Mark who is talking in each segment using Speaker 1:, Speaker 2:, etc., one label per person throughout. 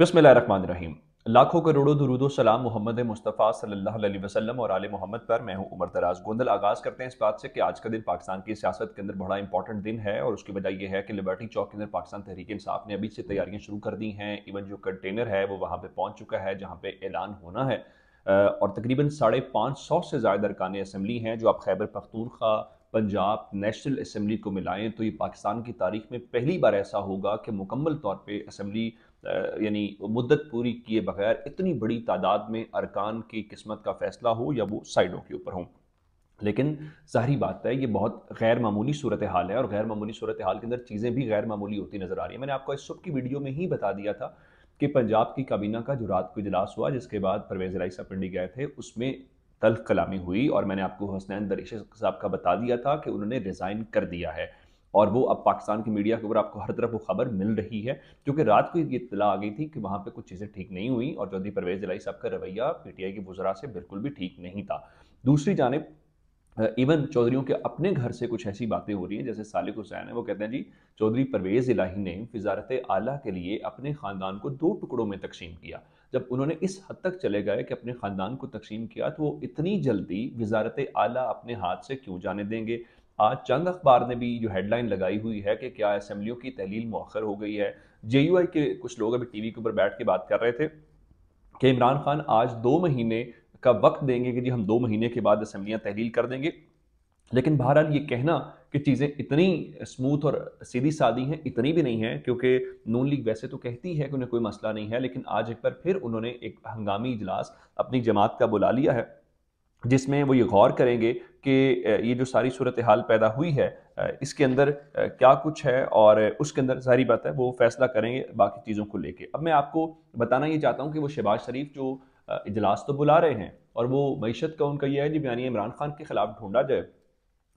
Speaker 1: रहीम लाखों करोड़ों दरूदो सलाम मोहम्मद मुस्तफ़ा सल्लल्लाहु अलैहि वसल्लम और आल मोहम्मद पर मैं हूं उमर दराज गोंदल आगाज़ करते हैं इस बात से कि आज का दिन पाकिस्तान की सियासत के अंदर बड़ा इंपॉर्टेंट दिन है और उसकी वजह यह है कि लिबर्टी चौक के अंदर पाकिस्तान तहरीक इंसाफ ने अभी से तैयारियां शुरू कर दी हैं इवन जो कंटेनर है वो वहाँ पर पहुँच चुका है जहाँ पर ऐलान होना है और तकरीबन साढ़े पाँच सौ से ज़्यादा अरकान असम्बली हैं जो आप खैबर पख्तूनख्वा पंजाब नेशनल असम्बली को मिलाएं तो ये पाकिस्तान की तारीख में पहली बार ऐसा होगा कि मुकम्मल तौर पर असम्बली यानी मुद्दत पूरी किए बगैर इतनी बड़ी तादाद में अरकान की किस्मत का फैसला हो या वो साइडों के ऊपर हों लेकिन जाहरी बात है ये बहुत गैर मामूली सूरत हाल है और गैर मामूली सूरत हाल के अंदर चीज़ें भी गैर मामूली होती नज़र आ रही है मैंने आपको इस सुबह की वीडियो में ही बता दिया था कि पंजाब की काबीना का जो रात को इजलास हुआ जिसके बाद परवेज़ साहब पिंडी गए थे उसमें तल्ख कलामी हुई और मैंने आपको हसनैन दरीश साहब का बता दिया था कि उन्होंने रिज़ाइन कर दिया है और वो अब पाकिस्तान की मीडिया के ऊपर आपको हर तरफ वो खबर मिल रही है क्योंकि रात को ये इतला आ गई थी कि वहाँ पर कुछ चीज़ें ठीक नहीं हुई और चौधरी परवेज दिलाई साहब का रवैया पीटीआई के वजरा से बिल्कुल भी ठीक नहीं था दूसरी जानब इवन चौधरीों के अपने घर से कुछ ऐसी बातें हो रही हैं जैसे सालिक हुसैन है वो कहते हैं जी चौधरी परवेज़ इलाही ने वजारत आला के लिए अपने ख़ानदान को दो टुकड़ों में तकसीम किया जब उन्होंने इस हद तक चले गए कि अपने ख़ानदान को तकसीम किया तो वो इतनी जल्दी वजारत आला अपने हाथ से क्यों जाने देंगे आज चंद अखबार ने भी जो हेडलाइन लगाई हुई है कि क्या असम्बलियों की तहलील मौखर हो गई है जे के कुछ लोग अभी टीवी के ऊपर बैठ के बात कर रहे थे कि इमरान खान आज दो महीने का वक्त देंगे कि जी हम दो महीने के बाद असम्बलियाँ तहलील कर देंगे लेकिन बहरहाल ये कहना कि चीज़ें इतनी स्मूथ और सीधी सादी हैं इतनी भी नहीं है क्योंकि नून लीग वैसे तो कहती है कि उन्हें कोई मसला नहीं है लेकिन आज एक बार फिर उन्होंने एक हंगामी इजलास अपनी जमात का बुला लिया है जिसमें वो ये गौर करेंगे कि ये जो सारी सूरत हाल पैदा हुई है इसके अंदर क्या कुछ है और उसके अंदर सारी बात है वो फैसला करेंगे बाकी चीज़ों को लेके अब मैं आपको बताना ये चाहता हूँ कि वो शहबाज शरीफ जो इजलास तो बुला रहे हैं और वो मीशत का उनका यह है कि यानी इमरान खान के ख़िलाफ़ ढूंढा जाए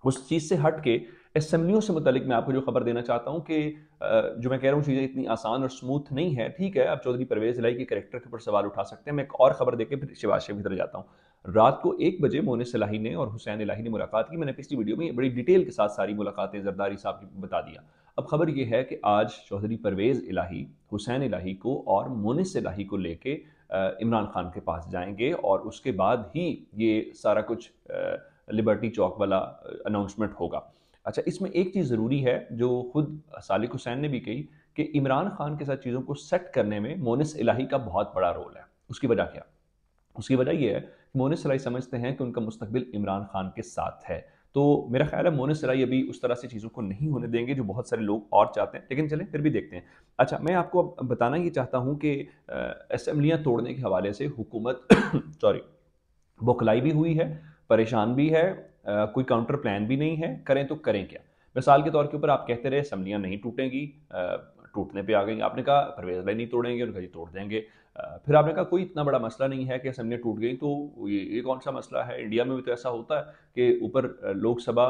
Speaker 1: उस चीज़ से हट के असम्बलियों से मतलब मैं आपको जो खबर देना चाहता हूँ कि जो मैं कह रहा हूँ चीज़ें इतनी आसान और स्मूथ नहीं है ठीक है आप चौधरी परवेज लाई के करेक्टर के ऊपर सवाल उठा सकते हैं मैं एक और खबर देकर फिर शिवाज शरीफ की तरह जाता हूँ रात को एक बजे मोनिस सलाही ने और हुसैन इलाही ने मुलाकात की मैंने पिछली वीडियो में बड़ी डिटेल के साथ सारी मुलाकातें जरदारी साहब की बता दिया अब खबर यह है कि आज चौधरी परवेज़ इलाही हुसैन इलाही को और मोनिस इलाही को लेके इमरान खान के पास जाएंगे और उसके बाद ही ये सारा कुछ लिबर्टी चौक वाला अनाउंसमेंट होगा अच्छा इसमें एक चीज़ ज़रूरी है जो खुद सालिक हुसैन ने भी कही कि इमरान खान के साथ चीज़ों को सेट करने में मोनिस इलाही का बहुत बड़ा रोल है उसकी वजह क्या उसकी वजह यह है मोनिस राय समझते हैं कि उनका मुस्तबिल इमरान खान के साथ है तो मेरा ख्याल है मोनिस राय अभी उस तरह से चीज़ों को नहीं होने देंगे जो बहुत सारे लोग और चाहते हैं लेकिन चलें फिर भी देखते हैं अच्छा मैं आपको अब बताना ये चाहता हूँ कि असम्बलियाँ तोड़ने के हवाले से हुकूमत सॉरी बुखलाई भी हुई है परेशान भी है आ, कोई काउंटर प्लान भी नहीं है करें तो करें क्या मिसाल के तौर के ऊपर आप कहते रहे असम्बलियाँ नहीं टूटेंगी टूटने पे आ गई आपने कहा परवेज लाई नहीं तोड़ेंगे उनका जी तोड़ देंगे फिर आपने कहा कोई इतना बड़ा मसला नहीं है कि असेंबलियाँ टूट गई तो ये, ये कौन सा मसला है इंडिया में भी तो ऐसा होता है कि ऊपर लोकसभा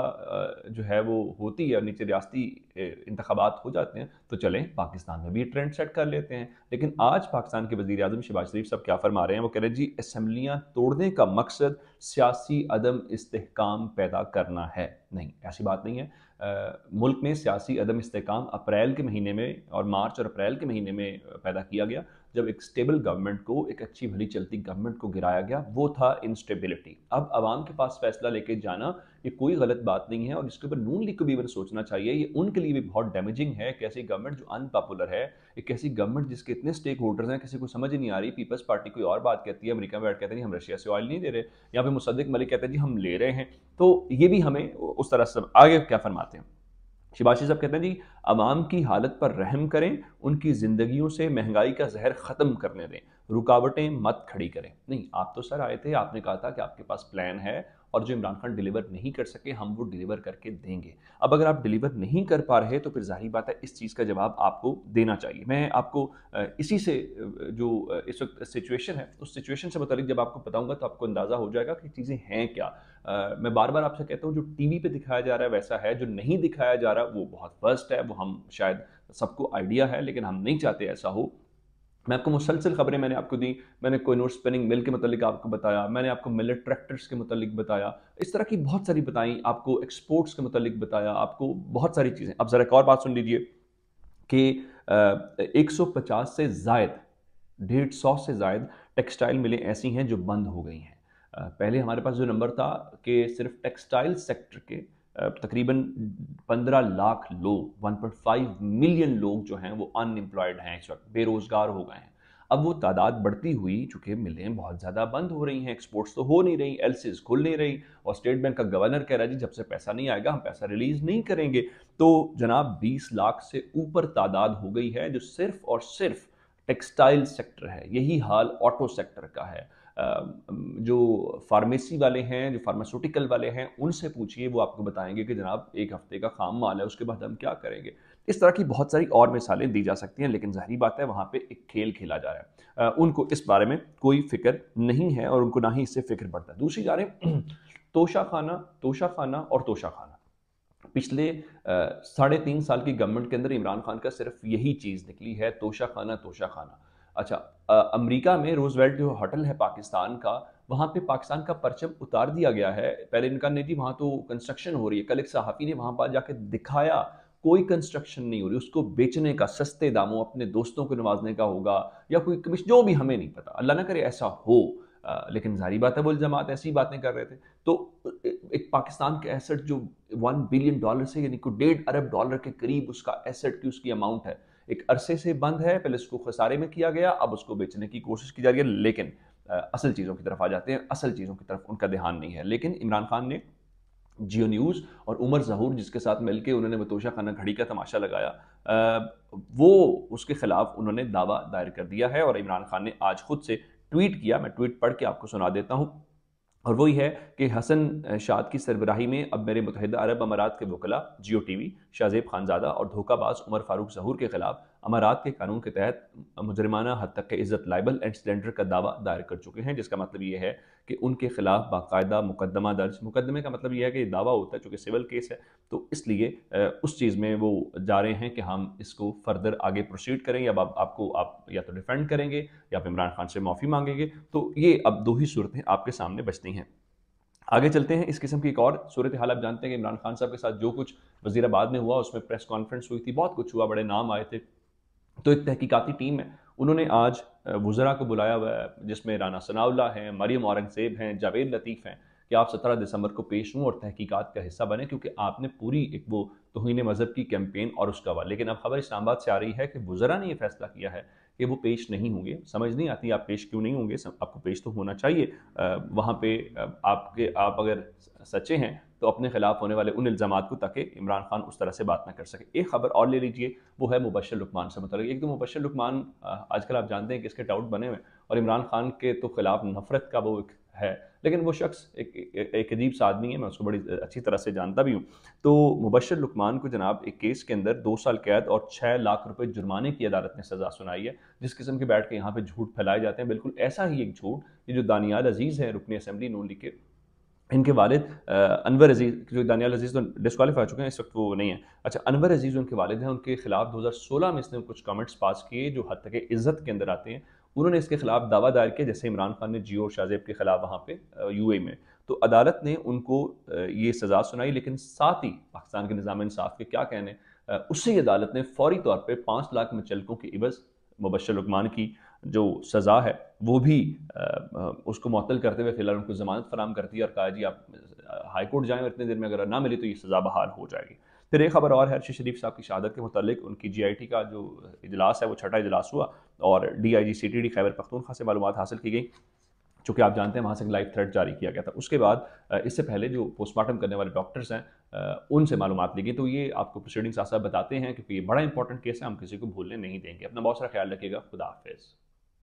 Speaker 1: जो है वो होती है और नीचे रियाती इंतबात हो जाते हैं तो चलें पाकिस्तान में भी ट्रेंड सेट कर लेते हैं लेकिन आज पाकिस्तान के वजी अजम शहबाज शरीफ साहब क्या फरमा रहे हैं वो कह रहे हैं जी असम्बलियाँ तोड़ने का मकसद सियासी अदम इसकाम पैदा करना है नहीं ऐसी बात नहीं है आ, मुल्क में सियासी अदम इसकाम अप्रैल के महीने में और मार्च और अप्रैल के महीने में पैदा किया गया जब एक स्टेबल गवर्नमेंट को एक अच्छी भली चलती गवर्नमेंट को गिराया गया वो था इंस्टेबिलिटी अब आवाम के पास फैसला लेके जाना ये कोई गलत बात नहीं है और इसके ऊपर नून लीग को भी इवन सोचना चाहिए ये उनके लिए भी बहुत डैमेजिंग है कैसी गवर्नमेंट जो अनपॉपुलर है एक कैसी गवर्नमेंट जिसके इतने स्टेक होल्डर्स हैं किसी को समझ ही नहीं आ रही पीपल्स पार्टी कोई और बात कहती है अमरीका में बैठ कहते हैं हम रशिया से ऑयल नहीं दे रहे यहाँ पे मुसद्दिक मलिक कहते हैं जी हम ले रहे हैं तो ये भी हमें उस तरह से आगे क्या फरमाते हैं शिबाशी साहब कहते हैं जी आवाम की हालत पर रहम करें उनकी ज़िंदगियों से महंगाई का जहर ख़त्म करने दें रुकावटें मत खड़ी करें नहीं आप तो सर आए थे आपने कहा था कि आपके पास प्लान है और जो इमरान खान डिलीवर नहीं कर सके हम वो डिलीवर करके देंगे अब अगर आप डिलीवर नहीं कर पा रहे तो फिर जाहिर बात है इस चीज़ का जवाब आपको देना चाहिए मैं आपको इसी से जो इस वक्त सिचुएशन है उस सिचुएशन से मतलब जब आपको बताऊंगा तो आपको अंदाज़ा हो जाएगा कि चीज़ें हैं क्या आ, मैं बार बार आपसे कहता हूँ जो टीवी पे दिखाया जा रहा है वैसा है जो नहीं दिखाया जा रहा वो बहुत फर्स्ट है वो हम शायद सबको आइडिया है लेकिन हम नहीं चाहते ऐसा हो मैं आपको मुसलसल खबरें मैंने आपको दी मैंने कोइनोर स्पिनिंग मिल के मतलब आपको बताया मैंने आपको मिलट ट्रैक्टर्स के मतलब बताया इस तरह की बहुत सारी बताई आपको एक्सपोर्ट्स के मतलब बताया आपको बहुत सारी चीज़ें अब ज़रा एक और बात सुन लीजिए कि एक सौ पचास से जायद डेढ़ सौ से जायद टेक्सटाइल मिलें ऐसी हैं जो बंद हो गई हैं पहले हमारे पास जो नंबर था कि सिर्फ टेक्सटाइल सेक्टर के तकरीबन 15 लाख लोग 1.5 मिलियन लोग जो हैं वो अनएम्प्लॉयड हैं इस वक्त बेरोज़गार हो गए हैं अब वो तादाद बढ़ती हुई चूंकि मिलें बहुत ज़्यादा बंद हो रही हैं एक्सपोर्ट्स तो हो नहीं रही एलसीज खुल नहीं रही और स्टेट बैंक का गवर्नर कह रहा है जी जब से पैसा नहीं आएगा हम पैसा रिलीज़ नहीं करेंगे तो जनाब 20 लाख से ऊपर तादाद हो गई है जो सिर्फ और सिर्फ टेक्सटाइल सेक्टर है यही हाल ऑटो सेक्टर का है जो फार्मेसी वाले हैं जो फार्मास्यूटिकल वाले हैं उनसे पूछिए वो आपको बताएंगे कि जनाब एक हफ्ते का खाम माल है उसके बाद हम क्या करेंगे इस तरह की बहुत सारी और मिसालें दी जा सकती हैं लेकिन जहरी बात है वहाँ पे एक खेल खेला जा रहा है उनको इस बारे में कोई फिक्र नहीं है और उनको ना ही इससे फिक्र पड़ता है दूसरी जा रहे तोशा खाना तोशा खाना और तोशा खाना पिछले साढ़े तीन साल की गवर्नमेंट के अंदर इमरान खान का सिर्फ यही चीज़ निकली है तोशा खाना तोशा खाना अच्छा अमेरिका में रोजवेल्ट जो होटल है पाकिस्तान का वहाँ पे पाकिस्तान का परचम उतार दिया गया है पहले इनका नहीं थी वहाँ तो कंस्ट्रक्शन हो रही है कल एक सहाफ़ी ने वहाँ पर जाके दिखाया कोई कंस्ट्रक्शन नहीं हो रही उसको बेचने का सस्ते दामों अपने दोस्तों को नवाजने का होगा या कोई कमीशन जो भी हमें नहीं पता अल्लाह ना करे ऐसा हो आ, लेकिन जारी बात है वो जमात ऐसी बातें कर रहे थे तो एक पाकिस्तान के एसेट जो वन बिलियन डॉलर से यानी कि डेढ़ अरब डॉलर के करीब उसका एसेट की उसकी अमाउंट है एक अरसे से बंद है पहले उसको खसारे में किया गया अब उसको बेचने की कोशिश की जा रही है लेकिन आ, असल चीज़ों की तरफ आ जाते हैं असल चीज़ों की तरफ उनका ध्यान नहीं है लेकिन इमरान खान ने जियो न्यूज़ और उमर जहूर जिसके साथ मिलकर उन्होंने बतोशा खाना घड़ी का तमाशा लगाया आ, वो उसके ख़िलाफ़ उन्होंने दावा दायर कर दिया है और इमरान खान ने आज खुद से ट्वीट किया मैं ट्वीट पढ़ के आपको सुना देता हूँ और वही है कि हसन शाद की सरबराही में अब मेरे मुतहद अरब अमारात के वकला जियो टी वी शाहजेब खानजादा और धोखाबाज उमर फारूक जहूर के खिलाफ अमारात के कानून के तहत मुजरमाना हद तक इज़्ज़त लाइबल एंड सिलेंडर का दावा दायर कर चुके हैं जिसका मतलब ये है कि उनके खिलाफ बाकायदा मुकदमा दर्ज मुकदमे का मतलब यह है कि दावा होता है चूँकि सिविल केस है तो इसलिए उस चीज़ में वो जा रहे हैं कि हम इसको फर्दर आगे प्रोसीड करें या आप, आपको आप या तो डिफेंड करेंगे या आप इमरान खान से माफ़ी मांगेंगे तो ये अब दो ही सूरतें आपके सामने बचती हैं नहीं है आगे चलते हैं इस किस्म की एक और सूरत हाल आप जानते हैं कि इमरान खान साहब के साथ जो कुछ वजीराबाद में हुआ उसमें प्रेस कॉन्फ्रेंस हुई थी बहुत कुछ हुआ बड़े नाम आए थे तो एक तहकीकती टीम है उन्होंने आज वज़रा को बुलाया हुआ है जिसमें राना सनाउल्ला हैं मरियम औरंगजेब हैं जावेद लतीफ़ हैं कि आप 17 दिसंबर को पेश हूँ और तहकीकात का हिस्सा बने क्योंकि आपने पूरी एक वो तोहन मज़हब की कैंपेन और उसका हुआ लेकिन अब खबर इस्लामाबाद से आ रही है कि वज़रा ने यह फैसला किया है कि वो पेश नहीं होंगे समझ नहीं आती आप पेश क्यों नहीं होंगे आपको पेश तो होना चाहिए वहाँ पे आपके आप अगर सच्चे हैं तो अपने खिलाफ होने वाले उन इल्ज़ाम को ताकि इमरान खान उस तरह से बात ना कर सके एक खबर और ले लीजिए वो है मुबशर लुकमान से मतलब एक तो मुबशर लुकमान आजकल आप जानते हैं कि इसके डाउट बने हुए और इमरान खान के तो खिलाफ नफरत का वो एक है लेकिन वो शख्स एक एक अजीब सा आदमी है मैं उसको बड़ी अच्छी तरह से जानता भी हूँ तो मुबशर लुकमान को जनाब एक केस के अंदर दो साल कैद और छः लाख रुपये जुर्माने की अदालत ने सज़ा सुनाई है जिस किस्म के बैठ के यहाँ पर झूठ फैलाए जाते हैं बिल्कुल ऐसा ही एक झूठ ये जो दानियाल अजीज़ हैं रुकनी असम्बली नून लीग के इनके वालिद अनवर अजीज़ जो दानियाल अजीज़ तो डिस्कालीफाई चुके हैं इस वक्त वो नहीं है अच्छा अनवर अजीज़ उनके वालिद हैं उनके खिलाफ 2016 में इसने कुछ कमेंट्स पास किए जो हद तक इज़्ज़त के अंदर आते हैं उन्होंने इसके खिलाफ दावा दायर किया जैसे इमरान खान ने जियो और शाहजेब के खिलाफ वहाँ पे यूए में तो अदालत ने उनको ये सज़ा सुनाई लेकिन साथ ही पाकिस्तान के निज़ाम इंसाफ के क्या कहने उसी अदालत ने फौरी तौर पर पाँच लाख मचलकों के इबज़ मुबशर लकमान की जो सज़ा है वो भी उसको मअतल करते हुए फ़िलहाल उनको ज़मानत फराम कर दी और कहा जी आप हाई कोर्ट जाएँ और इतने देर में अगर ना मिली तो ये सज़ा बहाल हो जाएगी फिर एक खबर और हर्ष शरीफ साहब की शहादत के मतलब उनकी जी का जो इजलास है वो छठा इजलास हुआ और D I G C T D Khyber Pakhtunkhwa से मालूम हासिल की गई चूँकि आप जानते हैं वहाँ से लाइव थ्रेट जारी किया गया था उसके बाद इससे पहले जो पोस्टमार्टम करने वाले डॉक्टर्स हैं उनसे मालूम ली गई तो ये आपको प्रोसीडिंग साथ साथ बताते हैं क्योंकि ये बड़ा इंपॉर्टेंट केस है हम किसी को भूलने नहीं देंगे अपना बहुत सारा ख्याल रखिएगा खुदा हाफिज़